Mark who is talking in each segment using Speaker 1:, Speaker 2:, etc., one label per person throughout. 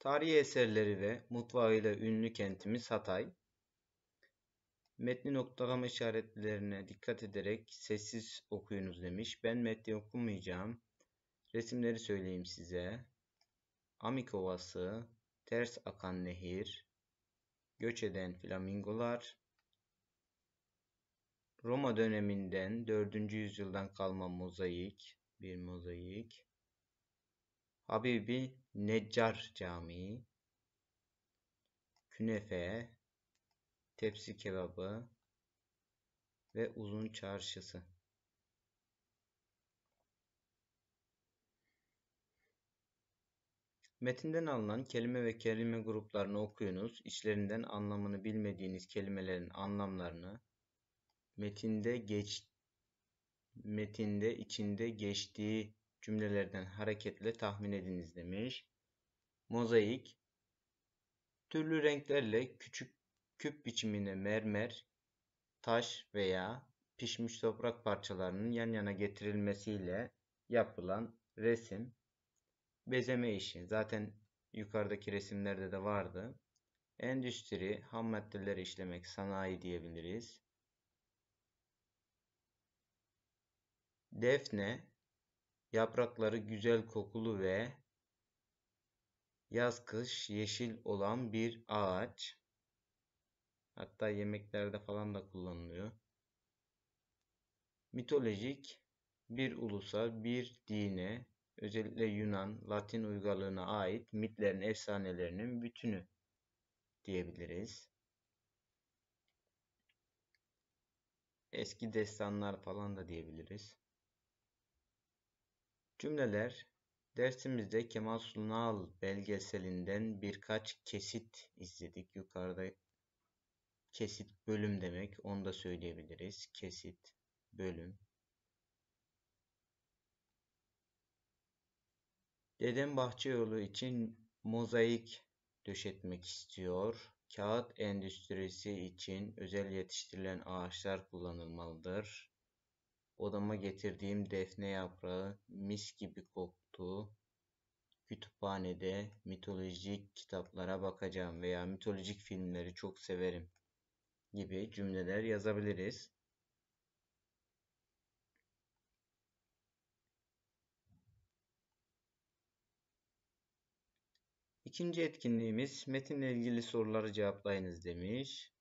Speaker 1: Tarihi eserleri ve mutfağıyla ünlü kentimiz Hatay. Metni noktalama işaretlerine dikkat ederek sessiz okuyunuz demiş. Ben metni okumayacağım. Resimleri söyleyeyim size. Amik Ovası, Ters Akan Nehir, Göç Eden Flamingolar, Roma döneminden 4. yüzyıldan kalma mozaik, bir mozaik, Habibi Neccar Camii, künefe, tepsi kebabı ve uzun çarşısı. Metinden alınan kelime ve kelime gruplarını okuyunuz. İçlerinden anlamını bilmediğiniz kelimelerin anlamlarını metinde geç metinde içinde geçtiği cümlelerden hareketle tahmin ediniz demiş. Mozaik türlü renklerle küçük küp biçimine mermer, taş veya pişmiş toprak parçalarının yan yana getirilmesiyle yapılan resim bezeme işi. Zaten yukarıdaki resimlerde de vardı. Endüstri, ham maddeleri işlemek, sanayi diyebiliriz. Defne, Yaprakları güzel kokulu ve yaz kış yeşil olan bir ağaç. Hatta yemeklerde falan da kullanılıyor. Mitolojik bir ulusa, bir dine, özellikle Yunan, Latin uygarlığına ait mitlerin, efsanelerinin bütünü diyebiliriz. Eski destanlar falan da diyebiliriz. Cümleler dersimizde Kemal Sunal belgeselinden birkaç kesit izledik. Yukarıda kesit bölüm demek. Onu da söyleyebiliriz. Kesit bölüm. Dedem bahçe yolu için mozaik döşetmek istiyor. Kağıt endüstrisi için özel yetiştirilen ağaçlar kullanılmalıdır. Odama getirdiğim defne yaprağı mis gibi koktu. Kütüphanede mitolojik kitaplara bakacağım veya mitolojik filmleri çok severim gibi cümleler yazabiliriz. İkinci etkinliğimiz metinle ilgili soruları cevaplayınız demiş.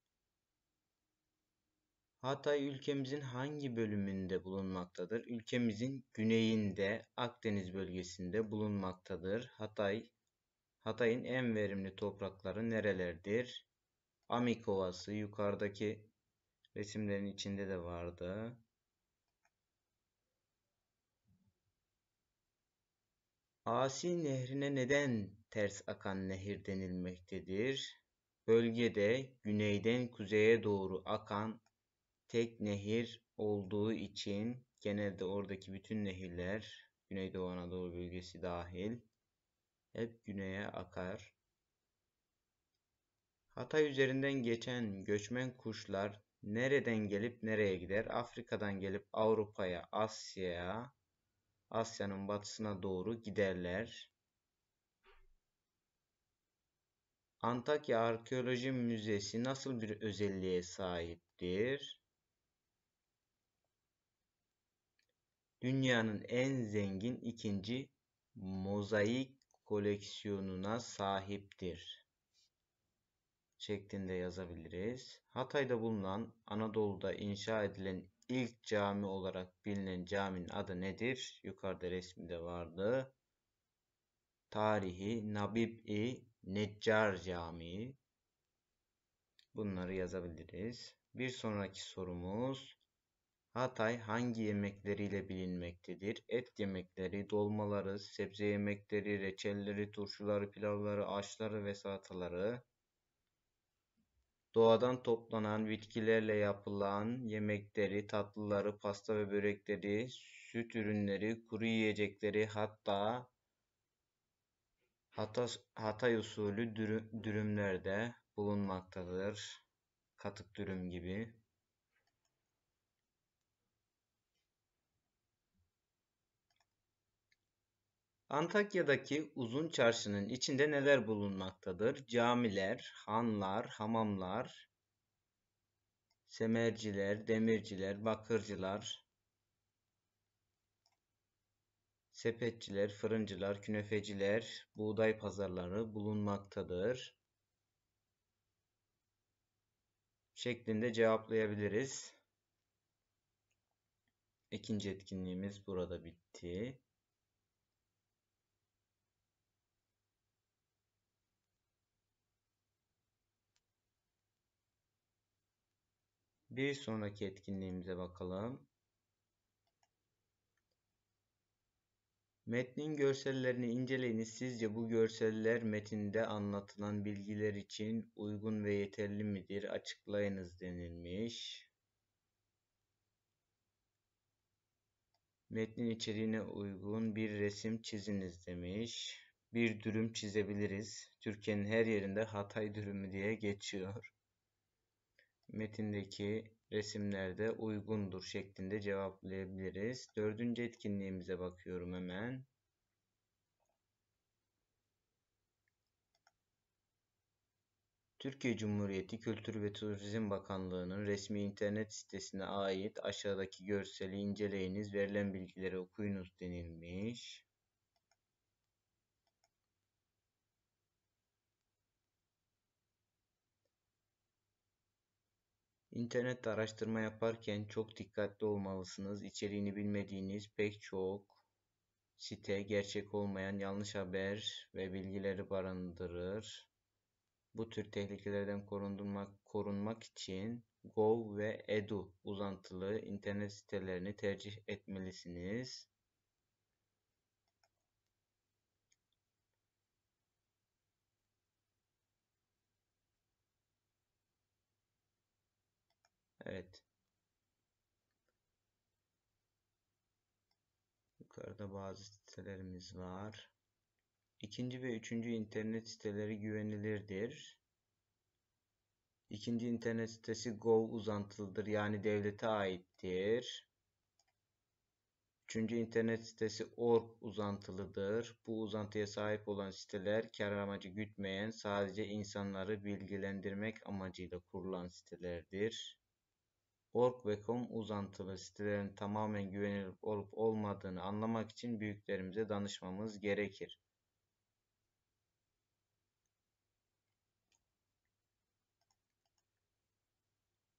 Speaker 1: Hatay ülkemizin hangi bölümünde bulunmaktadır? Ülkemizin güneyinde Akdeniz bölgesinde bulunmaktadır. Hatay Hatay'ın en verimli toprakları nerelerdir? Amik Ovası yukarıdaki resimlerin içinde de vardı. Asi nehrine neden ters akan nehir denilmektedir? Bölgede güneyden kuzeye doğru akan tek nehir olduğu için genelde oradaki bütün nehirler Güneydoğu Anadolu bölgesi dahil hep güneye akar. Hatay üzerinden geçen göçmen kuşlar nereden gelip nereye gider? Afrika'dan gelip Avrupa'ya, Asya'ya, Asya'nın batısına doğru giderler. Antakya Arkeoloji Müzesi nasıl bir özelliğe sahiptir? dünyanın en zengin ikinci mozaik koleksiyonuna sahiptir. Şeklinde yazabiliriz. Hatay'da bulunan Anadolu'da inşa edilen ilk cami olarak bilinen caminin adı nedir? Yukarıda resminde vardı. Tarihi Nabib-i Neccar Camii. Bunları yazabiliriz. Bir sonraki sorumuz Hatay hangi yemekleriyle bilinmektedir? Et yemekleri, dolmaları, sebze yemekleri, reçelleri, turşuları, pilavları, ağaçları ve salataları. Doğadan toplanan bitkilerle yapılan yemekleri, tatlıları, pasta ve börekleri, süt ürünleri, kuru yiyecekleri hatta Hatay usulü dürümlerde bulunmaktadır. Katık dürüm gibi. Antakya'daki uzun çarşının içinde neler bulunmaktadır? Camiler, hanlar, hamamlar, semerciler, demirciler, bakırcılar, sepetçiler, fırıncılar, künefeciler, buğday pazarları bulunmaktadır. Şeklinde cevaplayabiliriz. İkinci etkinliğimiz burada bitti. Bir sonraki etkinliğimize bakalım. Metnin görsellerini inceleyiniz. Sizce bu görseller metinde anlatılan bilgiler için uygun ve yeterli midir? Açıklayınız denilmiş. Metnin içeriğine uygun bir resim çiziniz demiş. Bir dürüm çizebiliriz. Türkiye'nin her yerinde Hatay dürümü diye geçiyor metindeki resimlerde uygundur şeklinde cevaplayabiliriz. Dördüncü etkinliğimize bakıyorum hemen. Türkiye Cumhuriyeti Kültür ve Turizm Bakanlığı'nın resmi internet sitesine ait aşağıdaki görseli inceleyiniz, verilen bilgileri okuyunuz denilmiş. İnternette araştırma yaparken çok dikkatli olmalısınız. İçeriğini bilmediğiniz pek çok site gerçek olmayan yanlış haber ve bilgileri barındırır. Bu tür tehlikelerden korunmak, korunmak için .gov ve Edu uzantılı internet sitelerini tercih etmelisiniz. Evet. Yukarıda bazı sitelerimiz var. İkinci ve üçüncü internet siteleri güvenilirdir. İkinci internet sitesi Gov uzantılıdır yani devlete aittir. Üçüncü internet sitesi org uzantılıdır. Bu uzantıya sahip olan siteler kar amacı gütmeyen sadece insanları bilgilendirmek amacıyla kurulan sitelerdir. Org ve com uzantılı sitelerin tamamen güvenilir olup olmadığını anlamak için büyüklerimize danışmamız gerekir.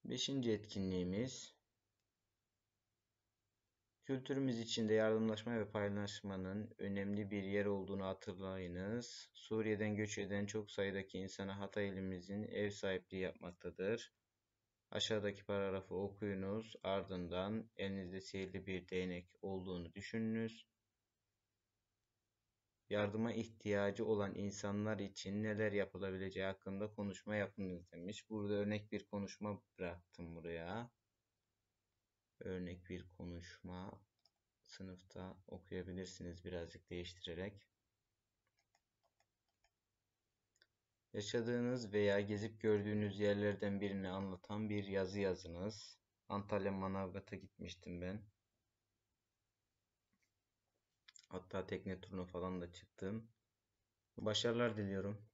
Speaker 1: Beşinci etkinliğimiz Kültürümüz içinde yardımlaşma ve paylaşmanın önemli bir yer olduğunu hatırlayınız. Suriye'den göç eden çok sayıdaki insana Hatay ilimizin ev sahipliği yapmaktadır. Aşağıdaki paragrafı okuyunuz. Ardından elinizde sihirli bir değnek olduğunu düşününüz. Yardıma ihtiyacı olan insanlar için neler yapılabileceği hakkında konuşma yapınız demiş. Burada örnek bir konuşma bıraktım buraya. Örnek bir konuşma sınıfta okuyabilirsiniz birazcık değiştirerek. Yaşadığınız veya gezip gördüğünüz yerlerden birini anlatan bir yazı yazınız. Antalya Manavgat'a gitmiştim ben. Hatta tekne turuna falan da çıktım. Başarılar diliyorum.